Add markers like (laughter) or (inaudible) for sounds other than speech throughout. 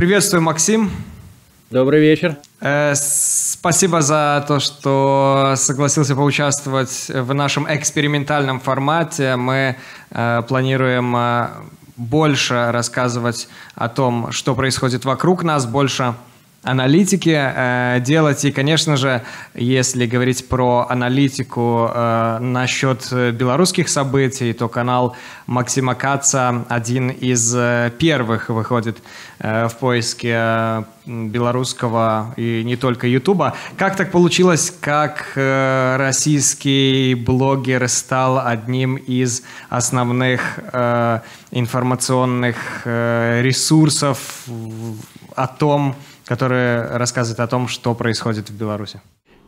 Приветствую, Максим. Добрый вечер. Э, спасибо за то, что согласился поучаствовать в нашем экспериментальном формате. Мы э, планируем э, больше рассказывать о том, что происходит вокруг нас, больше аналитики э, делать. И, конечно же, если говорить про аналитику э, насчет э, белорусских событий, то канал Максима Каца один из э, первых выходит э, в поиске э, белорусского и не только Ютуба. Как так получилось, как э, российский блогер стал одним из основных э, информационных э, ресурсов о том, которая рассказывает о том, что происходит в Беларуси.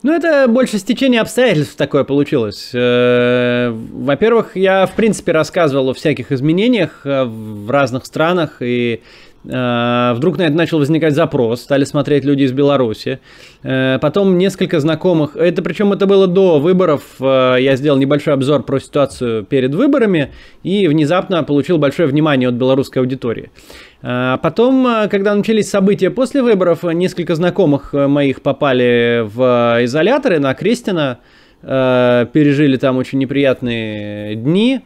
Ну, это больше стечение обстоятельств такое получилось. Э, во-первых, я, в принципе, рассказывал о всяких изменениях э, в разных странах, и Э, вдруг на это начал возникать запрос, стали смотреть люди из Беларуси. Э, потом несколько знакомых, это причем это было до выборов, э, я сделал небольшой обзор про ситуацию перед выборами и внезапно получил большое внимание от белорусской аудитории. Потом, когда начались события после выборов, несколько знакомых моих попали в изоляторы на Крестина, пережили там очень неприятные дни.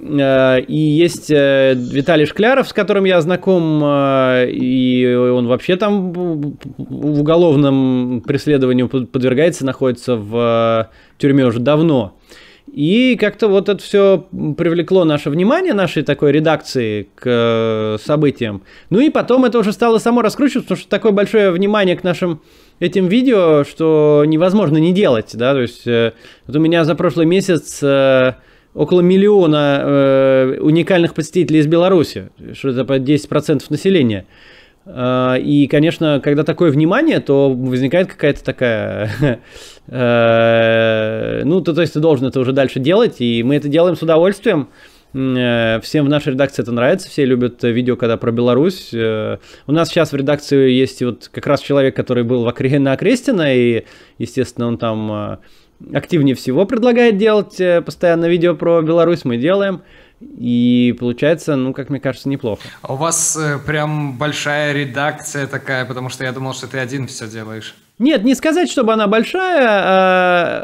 Э, и есть э, Виталий Шкляров, с которым я знаком, э, и он вообще там в уголовном преследовании подвергается, находится в тюрьме уже давно. И как-то вот это все привлекло наше внимание, нашей такой редакции к событиям. Ну и потом это уже стало само раскручиваться, потому что такое большое внимание к нашим этим видео, что невозможно не делать, да, то есть вот у меня за прошлый месяц около миллиона э, уникальных посетителей из Беларуси, что это по 10% населения. Э, и, конечно, когда такое внимание, то возникает какая-то такая... (laughs) Э, ну, то, то есть ты должен это уже дальше делать, и мы это делаем с удовольствием. Э, всем в нашей редакции это нравится, все любят видео, когда про Беларусь. Э, у нас сейчас в редакции есть вот как раз человек, который был в на Окрестина, и, естественно, он там э, активнее всего предлагает делать э, постоянно видео про Беларусь, мы делаем. И получается, ну, как мне кажется, неплохо. А у вас э, прям большая редакция такая, потому что я думал, что ты один все делаешь. Нет, не сказать, чтобы она большая.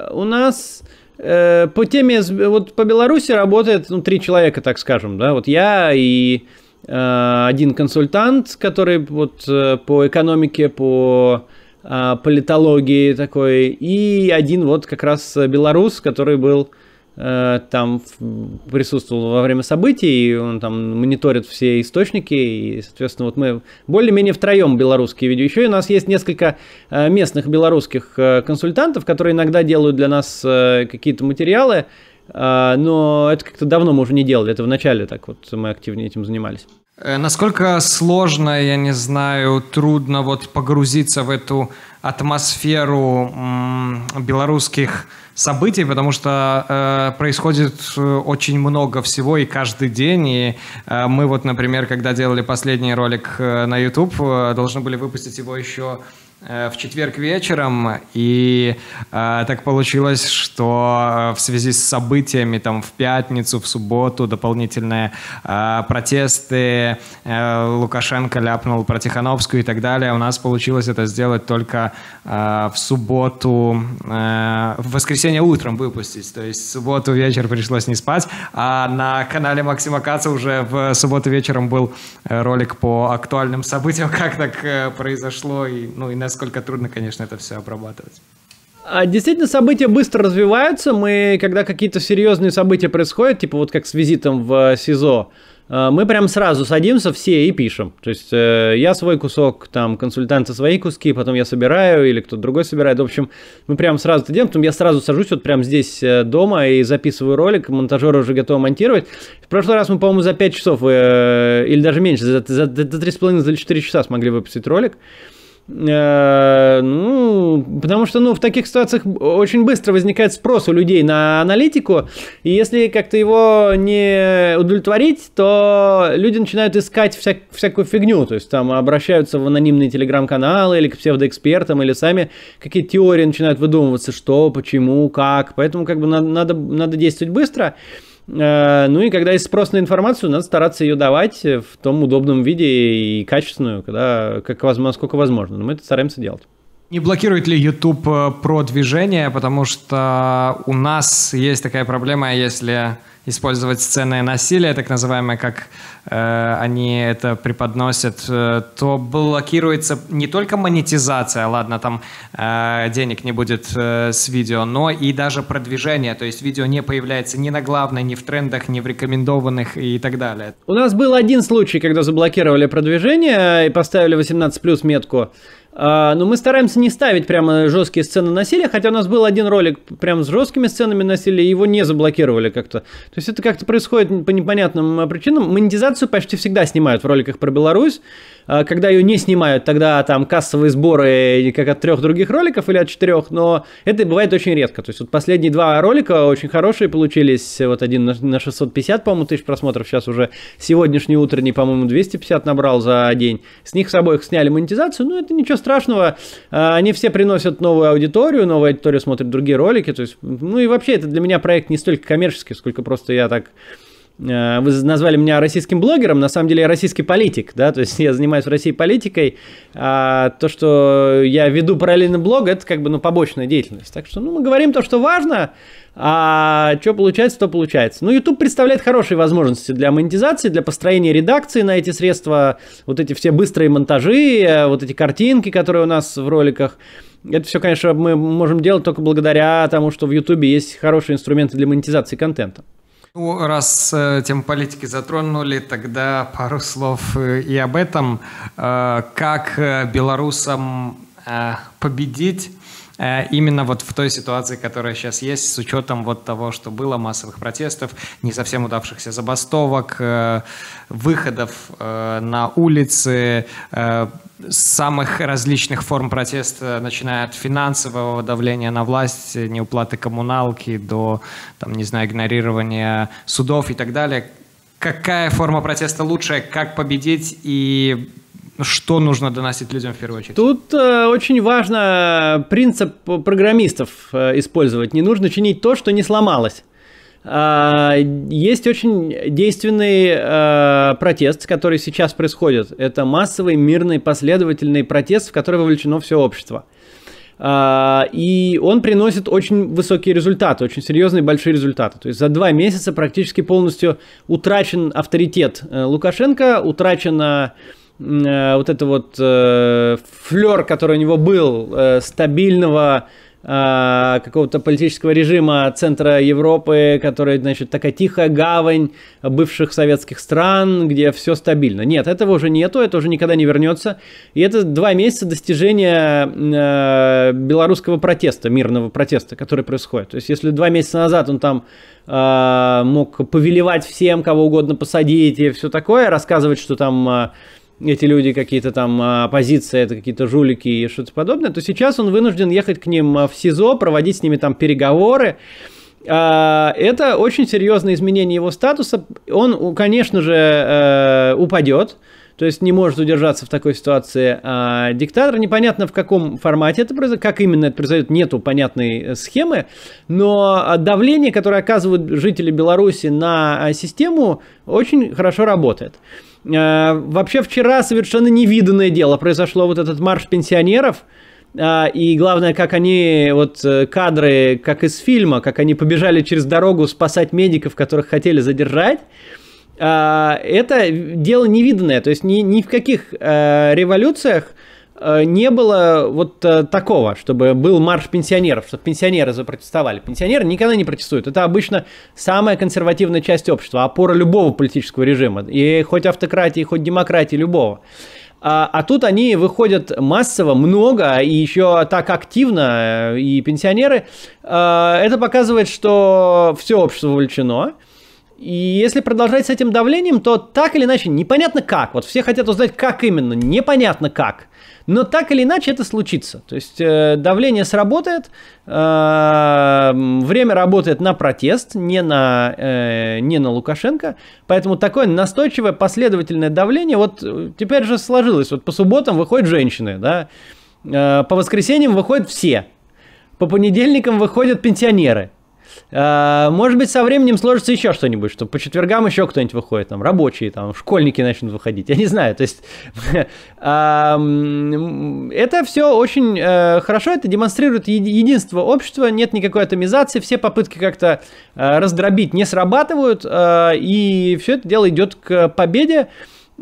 А у нас э, по теме, вот по Беларуси работает, ну, три человека, так скажем, да. Вот я и э, один консультант, который вот э, по экономике, по а, политологии такой, и один вот как раз белорус, который был э, там присутствовал во время событий, и он там мониторит все источники, и, соответственно, вот мы более-менее втроем белорусские видео. Еще и у нас есть несколько э, местных белорусских э, консультантов, которые иногда делают для нас какие-то материалы, но это как-то давно мы уже не делали, это в начале так вот мы активнее этим занимались. Э, насколько сложно, я не знаю, трудно вот погрузиться в эту атмосферу белорусских событий, потому что э, происходит э, очень много всего и каждый день. И э, мы вот, например, когда делали последний ролик э, на YouTube, должны были выпустить его еще Э, в четверг вечером, и э, так получилось, что э, в связи с событиями там в пятницу, в субботу дополнительные э, протесты, э, Лукашенко ляпнул про Тихановскую и так далее, у нас получилось это сделать только э, в субботу, э, в воскресенье утром выпустить, то есть в субботу вечер пришлось не спать, а на канале Максима Каца уже в субботу вечером был э, ролик по актуальным событиям, (laughs) как так произошло и, ну, и на сколько трудно, конечно, это все обрабатывать. А, действительно, события быстро развиваются. Мы, когда какие-то серьезные события происходят, типа вот как с визитом в э, СИЗО, э, мы прям сразу садимся все и пишем. То есть э, я свой кусок, там консультанты свои куски, потом я собираю или кто-то другой собирает. В общем, мы прям сразу это делаем. Потом я сразу сажусь вот прям здесь дома и записываю ролик. Монтажеры уже готовы монтировать. В прошлый раз мы, по-моему, за 5 часов или даже меньше, за, за, за 3,5-4 часа смогли выпустить ролик. Э, ну, потому что, ну, в таких ситуациях очень быстро возникает спрос у людей на аналитику, и если как-то его не удовлетворить, то люди начинают искать вся, всякую фигню, то есть там обращаются в анонимные телеграм-каналы или к псевдоэкспертам, или сами какие-то теории начинают выдумываться, что, почему, как, поэтому как бы надо, надо, действовать быстро, Э, ну и когда есть спрос на информацию, надо стараться ее давать в том удобном виде и качественную, когда, как, насколько возможно. Но мы это стараемся делать. Не блокирует ли YouTube э, продвижение, потому что у нас есть такая проблема, если использовать сцены насилия, так называемые, как э, они это преподносят, э, то блокируется не только монетизация, ладно, там э, денег не будет э, с видео, но и даже продвижение, то есть видео не появляется ни на главной, ни в трендах, ни в рекомендованных и так далее. У нас был один случай, когда заблокировали продвижение и поставили 18 плюс метку. А, но ну, мы стараемся не ставить прямо жесткие сцены насилия, хотя у нас был один ролик прям с жесткими сценами насилия, его не заблокировали как-то. То есть это как-то происходит по непонятным э, причинам. Монетизацию почти всегда снимают в роликах про Беларусь. А, когда ее не снимают, тогда там кассовые сборы э, как от трех других роликов или от четырех, но это бывает очень редко. То есть вот последние два ролика очень хорошие получились. Вот один на 650, по-моему, тысяч просмотров. Сейчас уже сегодняшний утренний, по-моему, 250 набрал за день. С них с обоих сняли монетизацию, но это ничего страшного. А, они все приносят новую аудиторию, новая аудитория смотрит другие ролики. То есть, ну и вообще это для меня проект не столько коммерческий, сколько просто что я так э, вы назвали меня российским блогером, на самом деле я российский политик, да, то есть (laughs) я занимаюсь в России политикой, а то, что я веду параллельно блог, это как бы, ну, побочная деятельность. Так что, ну, мы говорим то, что важно, а что получается, то получается. Ну, YouTube представляет хорошие возможности для монетизации, для построения редакции на эти средства, вот эти все быстрые монтажи, э, вот эти картинки, которые у нас в роликах. Это все, конечно, мы можем делать только благодаря тому, что в YouTube есть хорошие инструменты для монетизации контента. Ну, раз э, тем политики затронули, тогда пару слов э, и об этом. Э, как э, белорусам э, победить Э, именно вот в той ситуации, которая сейчас есть, с учетом вот того, что было массовых протестов, не совсем удавшихся забастовок, э, выходов э, на улицы, самых различных форм протеста, начиная от финансового давления на власть, неуплаты коммуналки до, там, не знаю, игнорирования судов и так далее. Какая форма протеста лучшая, как победить и что нужно доносить людям в первую очередь? Тут э, очень важно принцип программистов э, использовать. Не нужно чинить то, что не сломалось. А, есть очень действенный э, протест, который сейчас происходит. Это массовый, мирный, последовательный протест, в который вовлечено все общество. Э, и он приносит очень высокие результаты, очень серьезные большие результаты. То есть за два месяца практически полностью утрачен авторитет э, Лукашенко, утрачена Э, вот это вот э, флер, который у него был, э, стабильного э, какого-то политического режима центра Европы, который, значит, такая тихая гавань бывших советских стран, где все стабильно. Нет, этого уже нету, это уже никогда не вернется. И это два месяца достижения э, белорусского протеста, мирного протеста, который происходит. То есть, если два месяца назад он там э, мог повелевать всем, кого угодно посадить и все такое, рассказывать, что там... Э, эти люди какие-то там оппозиция, а, это какие-то жулики и что-то подобное, то сейчас он вынужден ехать к ним а, в СИЗО, проводить с ними там переговоры. А, это очень серьезное изменение его статуса. Он, конечно же, э, упадет, то есть не может удержаться в такой ситуации диктатор. Непонятно, в каком формате это произойдет, как именно это произойдет, нету понятной э, схемы, но давление, которое оказывают жители Беларуси на систему, очень хорошо работает. Э, вообще вчера совершенно невиданное дело произошло, вот этот марш пенсионеров. Э, и главное, как они, вот э, кадры, как из фильма, как они побежали через дорогу спасать медиков, которых хотели задержать. Это дело невиданное. То есть ни, ни в каких революциях Э, не было вот э, такого, чтобы был марш пенсионеров, чтобы пенсионеры запротестовали. Пенсионеры никогда не протестуют. Это обычно самая консервативная часть общества, опора любого политического режима. И хоть автократии, хоть демократии, любого. А, а тут они выходят массово, много и еще так активно, э, и пенсионеры. Это показывает, что все общество вовлечено. И если продолжать с этим давлением, то так или иначе, непонятно как, вот все хотят узнать, как именно, непонятно как, но так или иначе это случится. То есть э, давление сработает, э, время работает на протест, не на, э, не на Лукашенко, поэтому такое настойчивое последовательное давление, вот э, теперь же сложилось, вот по субботам выходят женщины, да, э, по воскресеньям выходят все, по понедельникам выходят пенсионеры – Э, может быть, со временем сложится еще что-нибудь, что по четвергам еще кто-нибудь выходит, там, рабочие, там, школьники начнут выходить, я не знаю, то есть (laughs) это все очень э, хорошо, это демонстрирует единство общества, нет никакой атомизации, все попытки как-то э, раздробить не срабатывают, и все это дело идет к победе,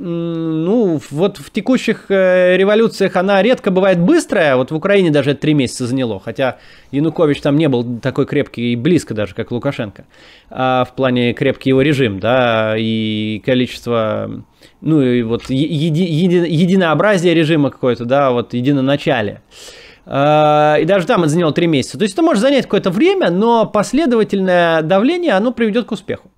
ну, вот в текущих э, революциях она редко бывает быстрая. Вот в Украине даже три месяца заняло. Хотя Янукович там не был такой крепкий и близко даже, как Лукашенко. А в плане крепкий его режим, да, и количество, ну, и вот еди, еди, единообразие режима какое-то, да, вот единоначалие. А, и даже там это заняло три месяца. То есть это может занять какое-то время, но последовательное давление, оно приведет к успеху.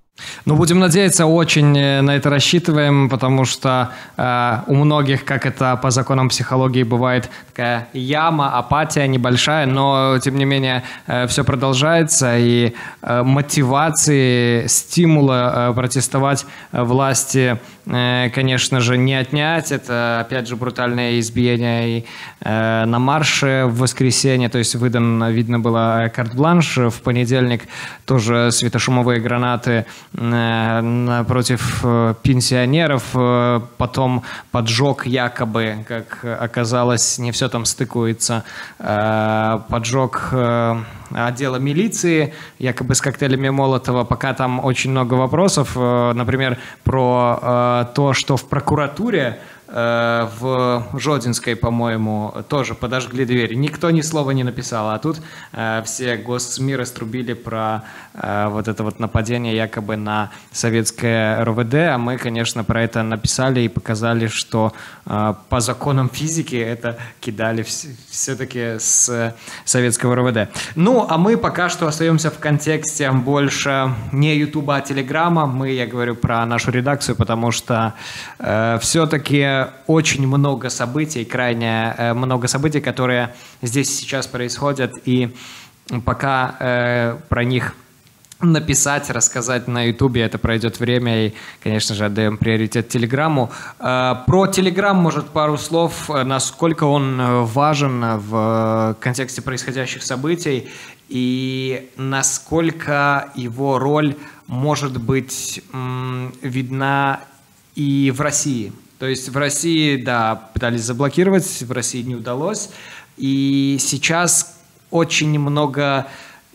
Ну, будем надеяться, очень э, на это рассчитываем, потому что э, у многих, как это по законам психологии бывает, такая яма, апатия небольшая, но, тем не менее, э, все продолжается, и э, мотивации, стимула э, протестовать э, власти Э, конечно же, не отнять. Это, опять же, брутальное избиение и, э, на марше в воскресенье. То есть выдано видно было, карт-бланш. В понедельник тоже светошумовые гранаты э, против э, пенсионеров. Э, потом поджог якобы, как оказалось, не все там стыкуется. Э, поджог э, отдела милиции, якобы с коктейлями Молотова. Пока там очень много вопросов. Э, например, про... Э, то, что в прокуратуре Э, в Жодинской, по-моему, тоже подожгли дверь. Никто ни слова не написал, а тут э, все госсми раструбили про э, вот это вот нападение якобы на советское РВД, а мы, конечно, про это написали и показали, что по законам физики это кидали все-таки с советского РВД. Ну, а мы пока что остаемся в контексте больше не Ютуба, а Телеграма. Мы, я говорю про нашу редакцию, потому что э, все-таки очень много событий, крайне э, много событий, которые здесь сейчас происходят, и пока э, про них написать, рассказать на Ютубе, это пройдет время, и, конечно же, отдаем приоритет Телеграмму. Э, про Телеграм, может, пару слов, насколько он важен в контексте происходящих событий, и насколько его роль может быть видна и в России. То есть в России, да, пытались заблокировать, в России не удалось. И сейчас очень много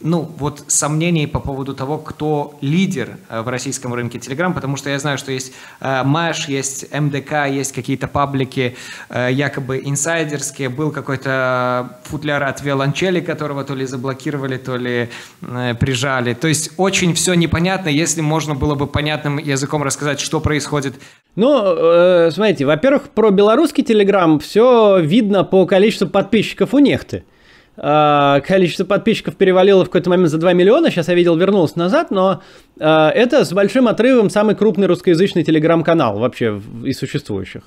ну, вот сомнений по поводу того, кто лидер э, в российском рынке Telegram, потому что я знаю, что есть э, Мэш, есть МДК, есть какие-то паблики э, якобы инсайдерские. Был какой-то футляр от Виолончели, которого то ли заблокировали, то ли прижали. То есть очень все непонятно, если можно было бы понятным языком рассказать, что происходит. Ну, смотрите, во-первых, про белорусский Telegram все видно по количеству подписчиков у Нехты. А, количество подписчиков перевалило в какой-то момент за 2 миллиона, сейчас я видел, вернулось назад, но а, это с большим отрывом самый крупный русскоязычный телеграм-канал вообще из существующих.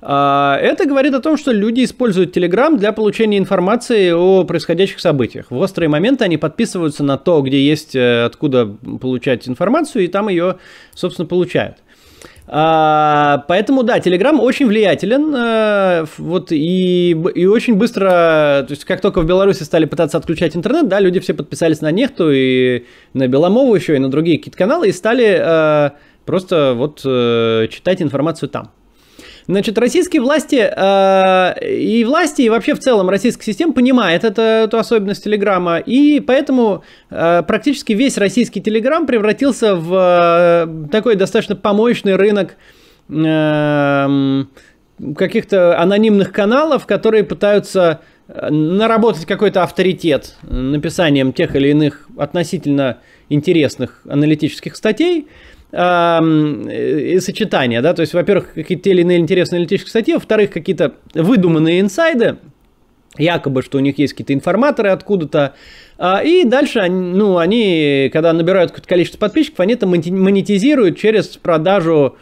А, это говорит о том, что люди используют Telegram для получения информации о происходящих событиях. В острые моменты они подписываются на то, где есть э, откуда получать информацию, и там ее, собственно, получают. А, поэтому, да, Telegram очень влиятелен, а, вот, и, и очень быстро, то есть, как только в Беларуси стали пытаться отключать интернет, да, люди все подписались на Нехту и на Беломову еще, и на другие какие-то каналы, и стали а, просто вот э, читать информацию там. Значит, российские власти э, и власти, и вообще в целом российская система понимает это, эту особенность Телеграма, и поэтому э, практически весь российский Телеграм превратился в э, такой достаточно помоечный рынок э, каких-то анонимных каналов, которые пытаются э, наработать какой-то авторитет написанием тех или иных относительно интересных аналитических статей – э, сочетания, да, то есть, во-первых, какие-то те или иные интересные аналитические статьи, во-вторых, какие-то выдуманные инсайды, якобы, что у них есть какие-то информаторы откуда-то, а, и дальше, ну, они, когда набирают какое-то количество подписчиков, они это монетизируют через продажу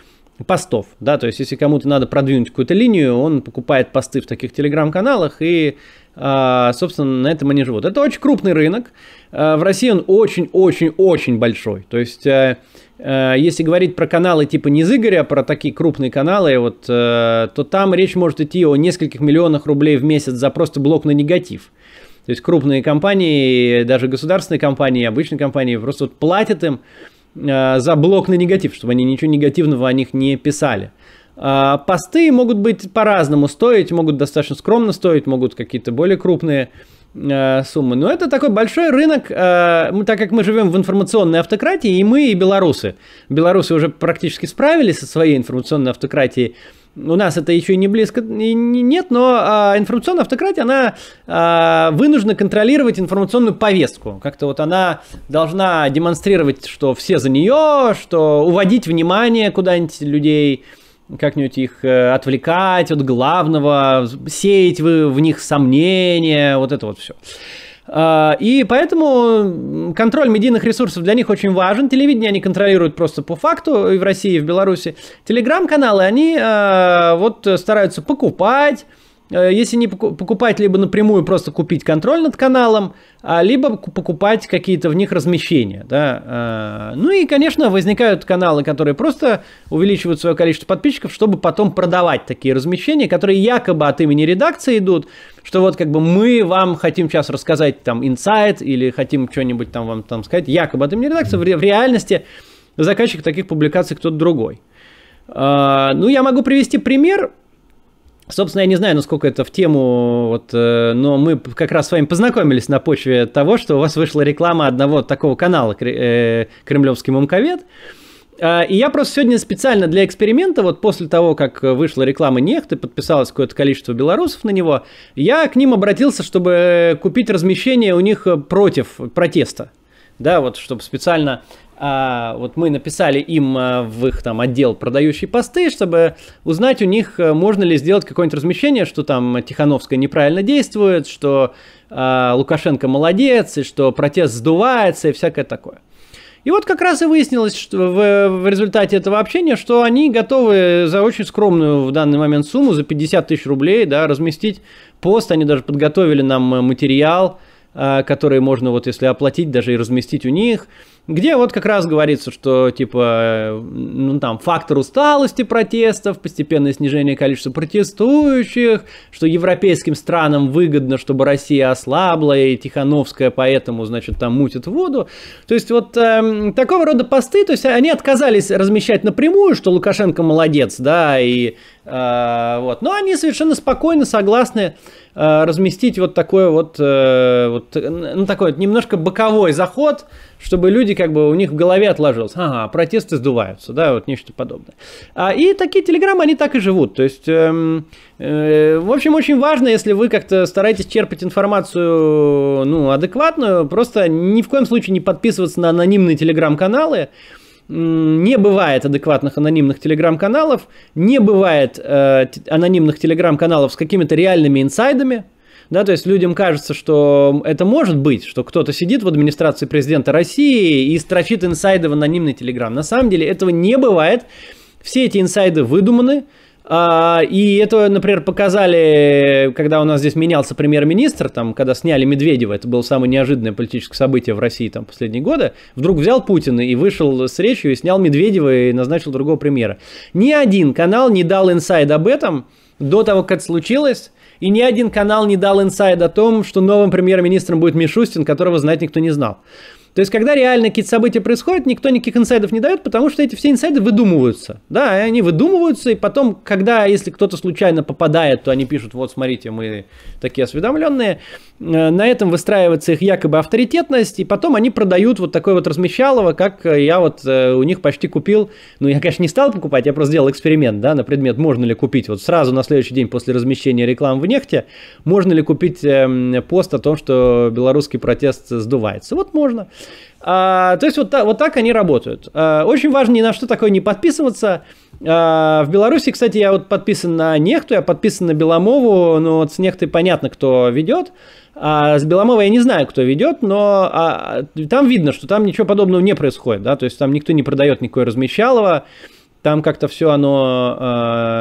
постов, да, то есть, если кому-то надо продвинуть какую-то линию, он покупает посты в таких телеграм-каналах и а, собственно, на этом они живут. Это очень крупный рынок. А, в России он очень-очень-очень большой. То есть э, Э, если говорить про каналы типа Низыгоря, про такие крупные каналы, вот, э, то там речь может идти о нескольких миллионах рублей в месяц за просто блок на негатив. То есть крупные компании, даже государственные компании, обычные компании просто вот платят им э, за блок на негатив, чтобы они ничего негативного о них не писали. А посты могут быть по-разному стоить, могут достаточно скромно стоить, могут какие-то более крупные. Э, суммы. Но это такой большой рынок, э, так как мы живем в информационной автократии, и мы, и белорусы. Белорусы уже практически справились со своей информационной автократией. У нас это еще не близко и нет, но а, информационная автократия, она а, вынуждена контролировать информационную повестку. Как-то вот она должна демонстрировать, что все за нее, что уводить внимание куда-нибудь людей – как-нибудь их э, отвлекать от главного, сеять вы в них сомнения, вот это вот все. А, и поэтому контроль медийных ресурсов для них очень важен. Телевидение они контролируют просто по факту и в России, и в Беларуси. Телеграм-каналы они а, вот стараются покупать, Э, если не покупать, либо напрямую просто купить контроль над каналом, а, либо покупать какие-то в них размещения. Да? Э. Ну и, конечно, возникают каналы, которые просто увеличивают свое количество подписчиков, чтобы потом продавать такие размещения, которые якобы от имени редакции идут, что вот как бы мы вам хотим сейчас рассказать там инсайт или хотим что-нибудь там вам там сказать, якобы от имени редакции, в реальности заказчик таких публикаций кто-то другой. Э, ну, я могу привести пример Собственно, я не знаю, насколько это в тему, вот, э, но мы как раз с вами познакомились на почве того, что у вас вышла реклама одного такого канала э, «Кремлевский мумковед», а, и я просто сегодня специально для эксперимента, вот после того, как вышла реклама нехты, подписалось какое-то количество белорусов на него, я к ним обратился, чтобы купить размещение у них против протеста. Да, вот чтобы специально а, вот мы написали им а, в их там отдел продающие посты, чтобы узнать у них, а, можно ли сделать какое-нибудь размещение, что там Тихановская неправильно действует, что а, Лукашенко молодец, и что протест сдувается и всякое такое. И вот как раз и выяснилось что в, в результате этого общения, что они готовы за очень скромную в данный момент сумму, за 50 тысяч рублей, да, разместить пост. Они даже подготовили нам материал, а, который можно вот если оплатить, даже и разместить у них – где вот как раз говорится, что типа, ну там, фактор усталости протестов, постепенное снижение количества протестующих, что европейским странам выгодно, чтобы Россия ослабла, и Тихановская поэтому, значит, там мутит воду. То есть вот э, такого рода посты, то есть они отказались размещать напрямую, что Лукашенко молодец, да, и а, вот. Но ну, они совершенно спокойно согласны а, разместить вот такой вот, э, вот ну, такой вот немножко боковой заход, чтобы люди как бы у них в голове отложилось. Ага, протесты сдуваются, да, вот нечто подобное. А, и такие телеграммы, они так и живут. То есть, эм, э, в общем, очень важно, если вы как-то стараетесь черпать информацию, ну, адекватную, просто ни в коем случае не подписываться на анонимные телеграм-каналы, не бывает адекватных анонимных телеграм-каналов, не бывает э, анонимных телеграм-каналов с какими-то реальными инсайдами, да, то есть людям кажется, что это может быть, что кто-то сидит в администрации президента России и строчит инсайды в анонимный телеграм. На самом деле этого не бывает. Все эти инсайды выдуманы, а, и это, например, показали, когда у нас здесь менялся премьер-министр, там, когда сняли Медведева, это было самое неожиданное политическое событие в России там последние годы, вдруг взял Путина и вышел с речью, и снял Медведева и назначил другого премьера. Ни один канал не дал инсайд об этом до того, как это случилось, и ни один канал не дал инсайд о том, что новым премьер-министром будет Мишустин, которого знать никто не знал. То есть, когда реально какие-то события происходят, никто никаких инсайдов не дает, потому что эти все инсайды выдумываются. Да, и они выдумываются, и потом, когда, если кто-то случайно попадает, то они пишут, вот, смотрите, мы такие осведомленные. Э, на этом выстраивается их якобы авторитетность, и потом они продают вот такой вот размещалово, как э, я вот э, у них почти купил. Ну, я, конечно, не стал покупать, я просто сделал эксперимент, да, на предмет, можно ли купить вот сразу на следующий день после размещения рекламы в Нехте можно ли купить эм, пост о том, что белорусский протест сдувается. Вот можно. А, то есть вот, та, вот так они работают. А, очень важно ни на что такое не подписываться. А, в Беларуси, кстати, я вот подписан на Нехту, я подписан на Беломову, но вот с Нехтой понятно, кто ведет. А с Беломова я не знаю, кто ведет, но а, там видно, что там ничего подобного не происходит, да, то есть там никто не продает никакое размещалово, там как-то все оно...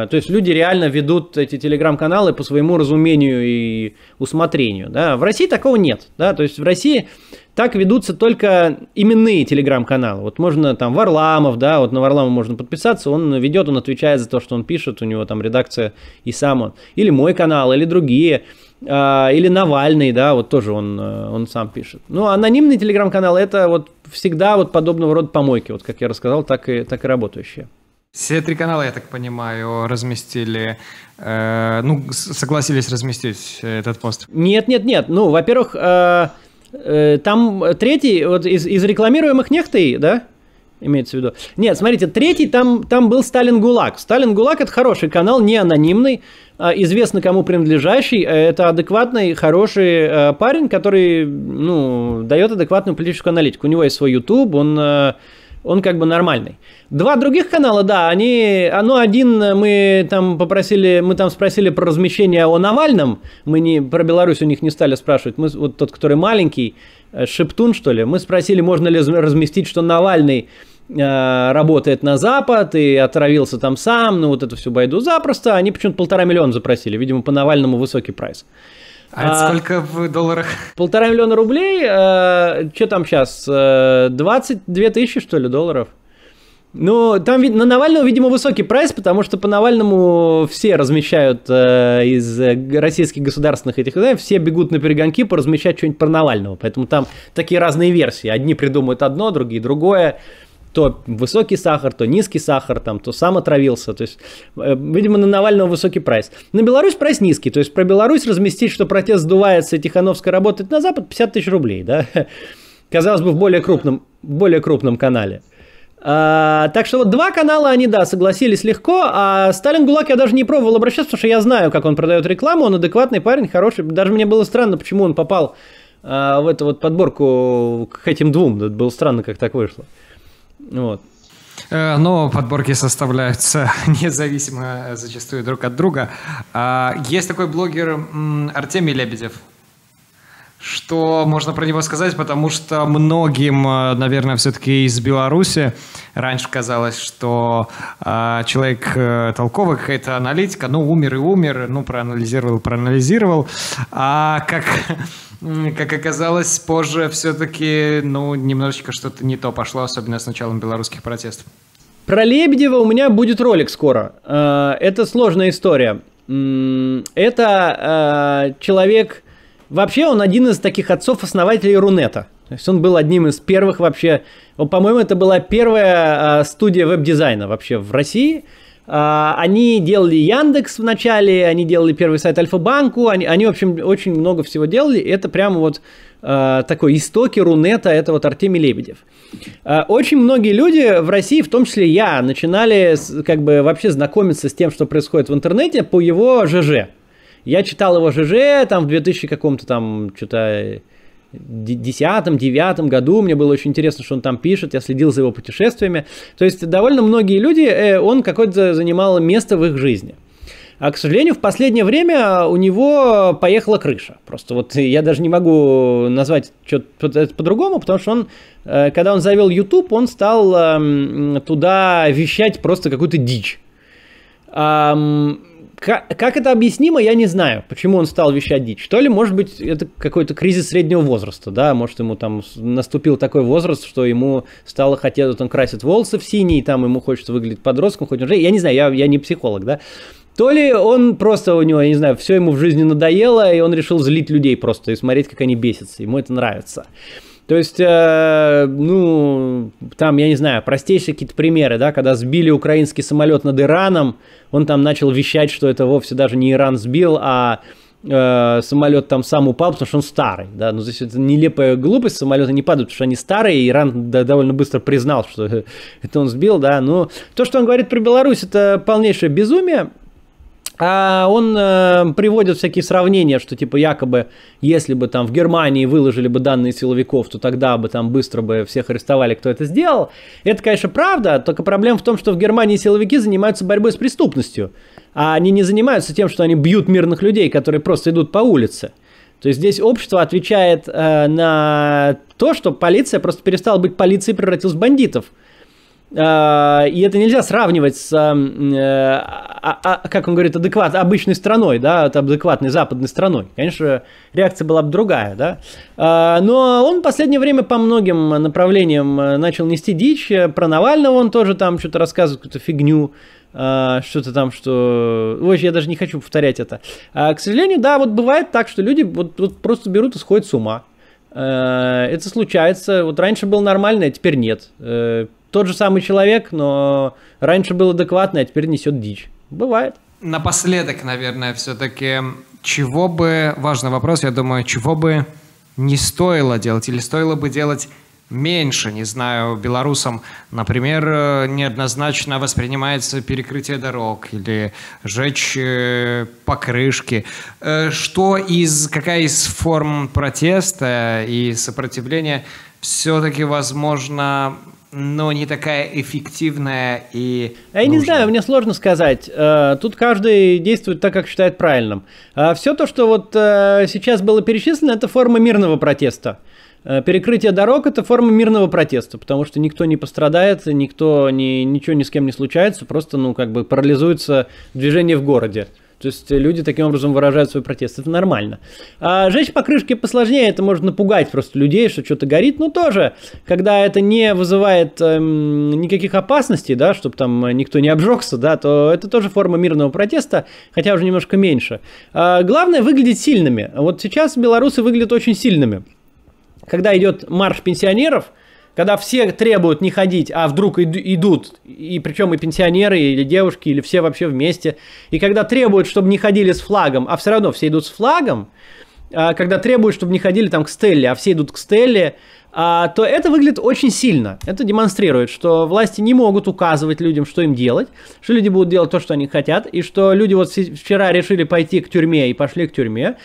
Э, то есть люди реально ведут эти телеграм-каналы по своему разумению и усмотрению. Да? В России такого нет. Да? То есть в России так ведутся только именные телеграм-каналы. Вот можно там Варламов, да, вот на Варлама можно подписаться, он ведет, он отвечает за то, что он пишет, у него там редакция и сам он. Или мой канал, или другие. А, или Навальный, да, вот тоже он, э, он сам пишет. Ну, анонимный телеграм-канал это вот всегда вот подобного рода помойки, вот как я рассказал, так и, так и работающие. Все три канала, я так понимаю, разместили, э, ну, согласились разместить этот пост. Нет, нет, нет. Ну, во-первых, э, Э, там э, третий, вот из, из рекламируемых нехты, да? имеется в виду. Нет, смотрите, третий там, там был Сталин ГУЛАГ. Сталин ГУЛАГ это хороший канал, не анонимный, а известно кому принадлежащий. Э, это адекватный, хороший парень, который ну, дает адекватную политическую аналитику. У него есть свой YouTube, он он как бы нормальный. Два других канала, да, они, оно один, мы там попросили, мы там спросили про размещение о Навальном, мы не, про Беларусь у них не стали спрашивать, мы, вот тот, который маленький, э, Шептун, что ли, мы спросили, можно ли разместить, что Навальный э, работает на Запад и отравился там сам, ну вот это все байду запросто, они почему-то полтора миллиона запросили, видимо, по Навальному высокий прайс. А, а сколько в долларах? Полтора миллиона рублей. А, что там сейчас? 22 а, тысячи, что ли, долларов? Ну, там на Навального, видимо, высокий прайс, потому что по Навальному все размещают э, из российских государственных этих изданий, все бегут на перегонки поразмещать что-нибудь про Навального. Поэтому там такие разные версии. Одни придумают одно, другие другое то высокий сахар, то низкий сахар, там, то сам отравился. То есть, э, видимо, на Навального высокий прайс. На Беларусь прайс низкий. То есть про Беларусь разместить, что протест сдувается и Тихановская работает на Запад 50 тысяч рублей. Да? (laughs) Казалось бы, в более крупном, более крупном канале. А, так что вот два канала они, да, согласились легко, а Сталин Гулак я даже не пробовал обращаться, потому что я знаю, как он продает рекламу, он адекватный парень, хороший. Даже мне было странно, почему он попал а, в эту вот подборку к этим двум. Это было странно, как так вышло. А, вот. Э, но подборки составляются (laughs) независимо э, зачастую друг от друга. А, есть такой блогер Артемий Лебедев. Что можно про него сказать, потому что многим, э, наверное, все-таки из Беларуси раньше казалось, что человек толковый, какая-то аналитика, ну, умер и умер, ну, проанализировал, проанализировал. А как (laughs) как оказалось, позже все-таки, ну, немножечко что-то не то пошло, особенно с началом белорусских протестов. Про Лебедева у меня будет ролик скоро. А, это сложная история. Это а, человек... Вообще он один из таких отцов-основателей Рунета. То есть он был одним из первых вообще... По-моему, это была первая а, студия веб-дизайна вообще в России. А, они делали Яндекс вначале, они делали первый сайт Альфа-банку, они, они, в общем, очень много всего делали. Это прямо вот а, такой истоки Рунета, это вот Артемий Лебедев. А, очень многие люди в России, в том числе я, начинали как бы вообще знакомиться с тем, что происходит в интернете по его ЖЖ. Я читал его ЖЖ там в 2000 каком-то там что-то десятом девятом году. Мне было очень интересно, что он там пишет. Я следил за его путешествиями. То есть довольно многие люди, э, он какое-то занимал место в их жизни. А, к сожалению, в последнее время у него поехала крыша. Просто вот я даже не могу назвать что-то по-другому, потому что он, э, когда он завел YouTube, он стал эм, туда вещать просто какую-то дичь. Как, это объяснимо, я не знаю, почему он стал вещать дичь. Что ли, может быть, это какой-то кризис среднего возраста, да, может, ему там наступил такой возраст, что ему стало хотеть, вот он красит волосы в синий, там ему хочется выглядеть подростком, хоть уже, я не знаю, я, я не психолог, да, то ли он просто у него, я не знаю, все ему в жизни надоело, и он решил злить людей просто и смотреть, как они бесятся. Ему это нравится. То есть, э, ну, там, я не знаю, простейшие какие-то примеры, да, когда сбили украинский самолет над Ираном, он там начал вещать, что это вовсе даже не Иран сбил, а э, самолет там сам упал, потому что он старый, да, ну, здесь это нелепая глупость, самолеты не падают, потому что они старые, и Иран да, довольно быстро признал, что (laughs) это он сбил, да, но ну, то, что он говорит про Беларусь, это полнейшее безумие, а он э, приводит всякие сравнения, что типа якобы, если бы там в Германии выложили бы данные силовиков, то тогда бы там быстро бы всех арестовали, кто это сделал. Это, конечно, правда, только проблема в том, что в Германии силовики занимаются борьбой с преступностью, а они не занимаются тем, что они бьют мирных людей, которые просто идут по улице. То есть здесь общество отвечает э, на то, что полиция просто перестала быть полицией и превратилась в бандитов. А, и это нельзя сравнивать с, э, а, а, как он говорит, адекват, обычной страной, да, адекватной западной страной. Конечно, реакция была бы другая, да. Но он в последнее время по многим направлениям э, начал нести дичь. Про Навального он тоже там что-то рассказывает, какую-то фигню что-то там, что... Ой, я даже не хочу повторять это. к сожалению, да, вот бывает так, что люди вот, вот просто берут и сходят с ума. Э, это случается. Вот раньше было нормально, а теперь нет тот же самый человек, но раньше был адекватный, а теперь несет дичь. Бывает. Напоследок, наверное, все-таки, чего бы, важный вопрос, я думаю, чего бы не стоило делать или стоило бы делать меньше, не знаю, белорусам, например, э, неоднозначно воспринимается перекрытие дорог или жечь э, покрышки. Э, что из, какая из форм протеста и сопротивления все-таки возможно но не такая эффективная и... А я нужная. не знаю, мне сложно сказать. Э, тут каждый действует так, как считает правильным. Э, Все то, что вот э, сейчас было перечислено, это форма мирного протеста. Перекрытие дорог – это форма мирного протеста, потому что никто не пострадает, никто ни ничего ни с кем не случается, просто, ну, как бы парализуется движение в городе. То есть э, люди таким образом выражают свой протест. Это нормально. А жечь покрышки посложнее, это может напугать просто людей, что что-то горит. Но тоже, когда это не вызывает эм, никаких опасностей, да, чтобы там никто не обжегся, да, то это тоже форма мирного протеста, хотя уже немножко меньше. А главное выглядеть сильными. Вот сейчас белорусы выглядят очень сильными. Когда идет марш пенсионеров – когда все требуют не ходить, а вдруг идут, и причем и пенсионеры, или девушки, или все вообще вместе, и когда требуют, чтобы не ходили с флагом, а все равно все идут с флагом, а когда требуют, чтобы не ходили там к Стелле, а все идут к Стелле, а, то это выглядит очень сильно. Это демонстрирует, что власти не могут указывать людям, что им делать, что люди будут делать то, что они хотят, и что люди вот вчера решили пойти к тюрьме и пошли к тюрьме,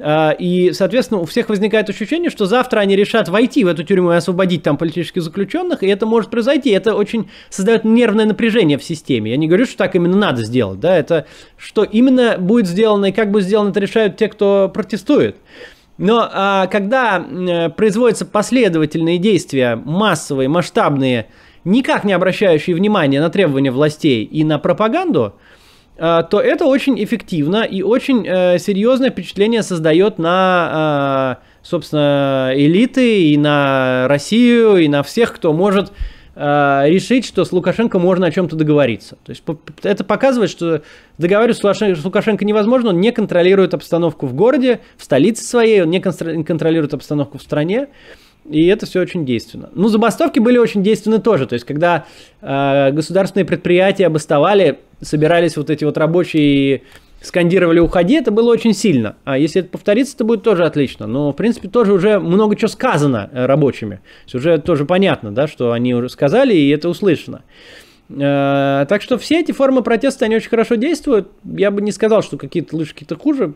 а, и, соответственно, у всех возникает ощущение, что завтра они решат войти в эту тюрьму и освободить там политических заключенных, и это может произойти. Это очень создает нервное напряжение в системе. Я не говорю, что так именно надо сделать, да, это что именно будет сделано и как будет сделано, это решают те, кто протестует. Но а, когда а, производятся последовательные действия, массовые, масштабные, никак не обращающие внимания на требования властей и на пропаганду, а, то это очень эффективно и очень э, серьезное впечатление создает на, а, собственно, элиты и на Россию и на всех, кто может а, решить, что с Лукашенко можно о чем-то договориться. То есть это показывает, что договариваться с Лукашенко невозможно, он не контролирует обстановку в городе, в столице своей, он не контролирует обстановку в стране. И это все очень действенно. Ну, забастовки были очень действенны тоже. То есть, когда э, государственные предприятия обосновали, собирались вот эти вот рабочие скандировали «Уходи», это было очень сильно. А если это повторится, это будет тоже отлично. Но, в принципе, тоже уже много чего сказано э, рабочими. То есть уже тоже понятно, да, что они уже сказали, и это услышано. Э, так что все эти формы протеста, они очень хорошо действуют. Я бы не сказал, что какие-то лучше, какие-то хуже.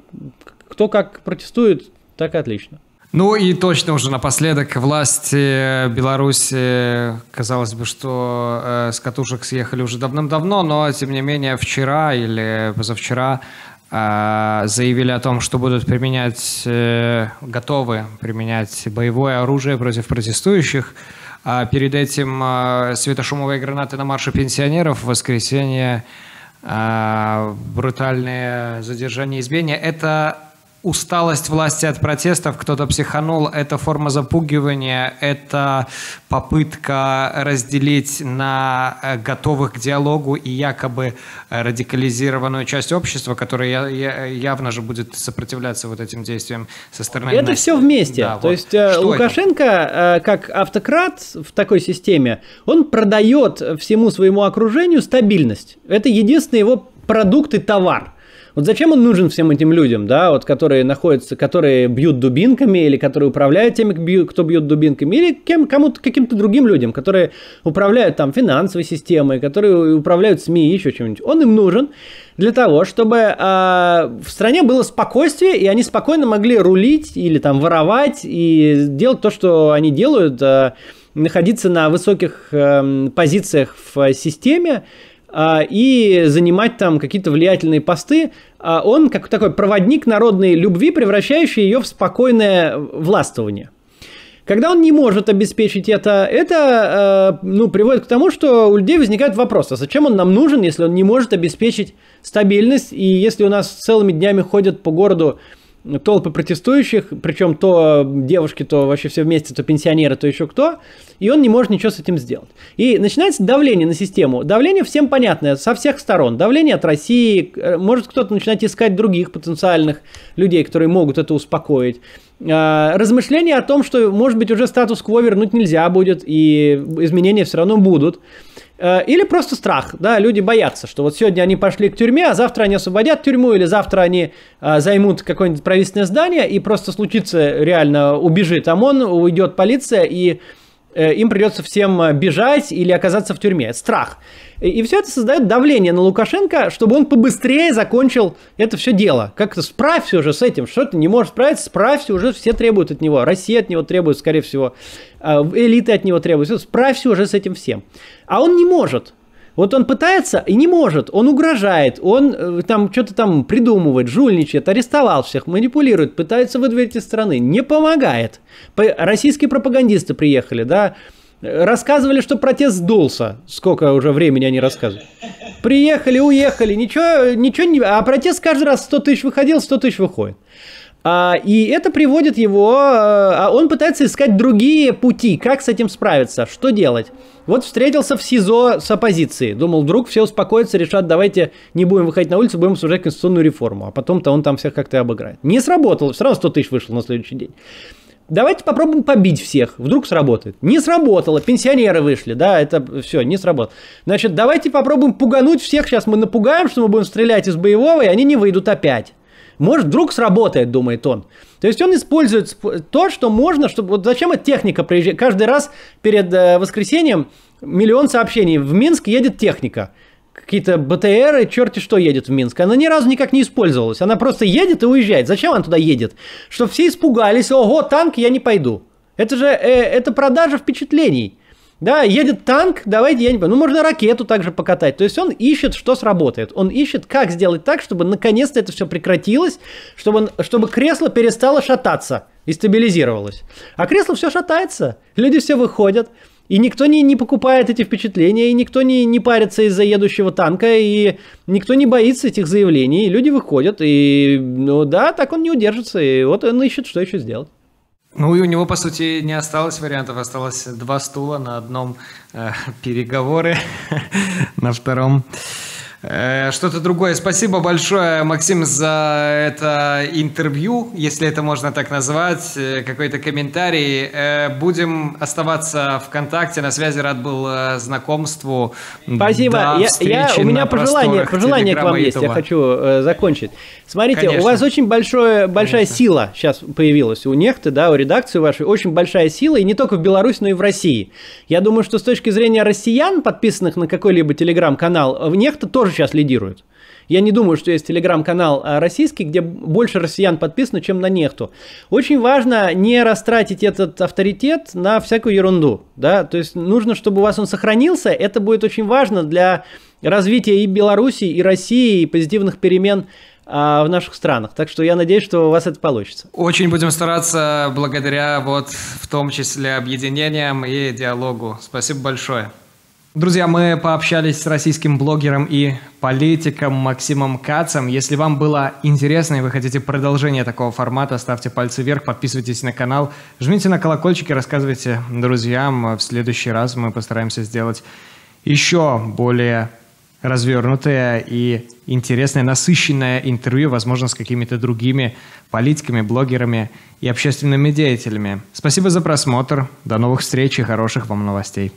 Кто как протестует, так и отлично. Ну и точно уже напоследок власти Беларуси, казалось бы, что э, с катушек съехали уже давным-давно, но тем не менее вчера или позавчера э, заявили о том, что будут применять, э, готовы применять боевое оружие против протестующих. А перед этим светошумовые гранаты на марше пенсионеров в воскресенье, брутальные задержания избиения. Это усталость власти от протестов, кто-то психанул, это форма запугивания, это попытка разделить на э, готовых к диалогу и якобы радикализированную часть общества, которая явно же будет сопротивляться вот этим действиям со стороны... Это Насти. все вместе. Да, То вот. есть э, Что Лукашенко, это? как автократ в такой системе, он продает всему своему окружению стабильность. Это единственный его продукт и товар – вот зачем он нужен всем этим людям, да, вот которые находятся, которые бьют дубинками или которые управляют теми, кто бьет дубинками, или кем, кому-то, каким-то другим людям, которые управляют там финансовой системой, которые управляют СМИ и еще чем-нибудь. Он им нужен для того, чтобы э, в стране было спокойствие, и они спокойно могли рулить или там воровать и делать то, что они делают, э, находиться на высоких э, позициях в системе, а, и занимать там какие-то влиятельные посты. А, он как такой проводник народной любви, превращающий ее в спокойное властвование. Когда он не может обеспечить это, это э, ну, приводит к тому, что у людей возникает вопрос, а зачем он нам нужен, если он не может обеспечить стабильность, и если у нас целыми днями ходят по городу толпы протестующих, причем то девушки, то вообще все вместе, то пенсионеры, то еще кто, и он не может ничего с этим сделать. И начинается давление на систему. Давление всем понятное, со всех сторон. Давление от России, э, может кто-то начинать искать других потенциальных людей, которые могут это успокоить. А, размышления о том, что, может быть, уже статус-кво вернуть нельзя будет, и изменения все равно будут. Э, или просто страх, да, люди боятся, что вот сегодня они пошли к тюрьме, а завтра они освободят тюрьму, или завтра они э, займут какое-нибудь правительственное здание, и просто случится реально, убежит ОМОН, уйдет полиция, и Э, им придется всем э, бежать или оказаться в тюрьме. Страх. И все это создает давление на Лукашенко, чтобы он побыстрее закончил это все дело. Как-то справься уже с этим. Что ты не можешь справиться, справься уже. Все требуют от него. Россия от него требует, скорее всего. Э, элиты от него требуют. Справься уже с этим всем. А он не может. Вот он пытается и не может, он угрожает, он э, там что-то там придумывает, жульничает, арестовал всех, манипулирует, пытается выдвинуть из страны, не помогает. Российские пропагандисты приехали, да, Рассказывали, что протест сдулся. Сколько уже времени они рассказывают. Приехали, уехали, ничего, ничего не... А протест каждый раз 100 тысяч выходил, 100 тысяч выходит. А, и это приводит его... Э, а он пытается искать другие пути, как с этим справиться, что делать. Вот встретился в СИЗО с оппозицией. Думал, вдруг все успокоятся, решат, давайте не будем выходить на улицу, будем обсуждать конституционную реформу. А потом-то он там всех как-то обыграет. Не сработало, все равно 100 тысяч вышло на следующий день. Давайте попробуем побить всех, вдруг сработает. Не сработало, пенсионеры вышли, да, это все, не сработало. Значит, давайте попробуем пугануть всех, сейчас мы напугаем, что мы будем стрелять из боевого, и они не выйдут опять. Может, вдруг сработает, думает он. То есть он использует то, что можно, чтобы... Вот зачем эта техника приезжает? Каждый раз перед э, воскресеньем миллион сообщений. В Минск едет техника. Какие-то БТРы, черти что едет в Минск. Она ни разу никак не использовалась. Она просто едет и уезжает. Зачем она туда едет? Чтобы все испугались. Ого, танк, я не пойду. Это же э, это продажа впечатлений. Да, едет танк, давайте, я не понимаю, ну можно ракету также покатать. То есть он ищет, что сработает. Он ищет, как сделать так, чтобы наконец-то это все прекратилось, чтобы, он, чтобы кресло перестало шататься и стабилизировалось. А кресло все шатается, люди все выходят, и никто не, не покупает эти впечатления, и никто не, не парится из-за едущего танка, и никто не боится этих заявлений, и люди выходят, и ну да, так он не удержится, и вот он ищет, что еще сделать. Ну и у него, по сути, не осталось вариантов, осталось два стула, на одном э, переговоры, (laughs) на втором Э, что-то другое. Спасибо большое, Максим, за это интервью, если это можно так назвать, э, какой-то комментарий. Э, будем оставаться в контакте, на связи, рад был знакомству. Спасибо. я, я, у меня пожелание, пожелание к вам есть, я хочу э, закончить. Смотрите, Конечно. у вас очень большое, большая Конечно. сила сейчас появилась у нехты, да, у редакции вашей, очень большая сила, и не только в Беларуси, но и в России. Я думаю, что с точки зрения россиян, подписанных на какой-либо телеграм-канал, в нехта тоже тоже сейчас лидирует. Я не думаю, что есть телеграм-канал а, российский, где больше россиян подписано, чем на нехту. Очень важно не растратить этот авторитет на всякую ерунду. Да? То есть нужно, чтобы у вас он сохранился. Это будет очень важно для развития и Беларуси, и России, и позитивных перемен а, в наших странах. Так что я надеюсь, что у вас это получится. Очень будем стараться благодаря вот в том числе объединениям и диалогу. Спасибо большое. Друзья, мы пообщались с российским блогером и политиком Максимом Кацем. Если вам было интересно и вы хотите продолжение такого формата, ставьте пальцы вверх, подписывайтесь на канал, жмите на колокольчик и рассказывайте друзьям. В следующий раз мы постараемся сделать еще более развернутое и интересное, насыщенное интервью, возможно, с какими-то другими политиками, блогерами и общественными деятелями. Спасибо за просмотр. До новых встреч и хороших вам новостей.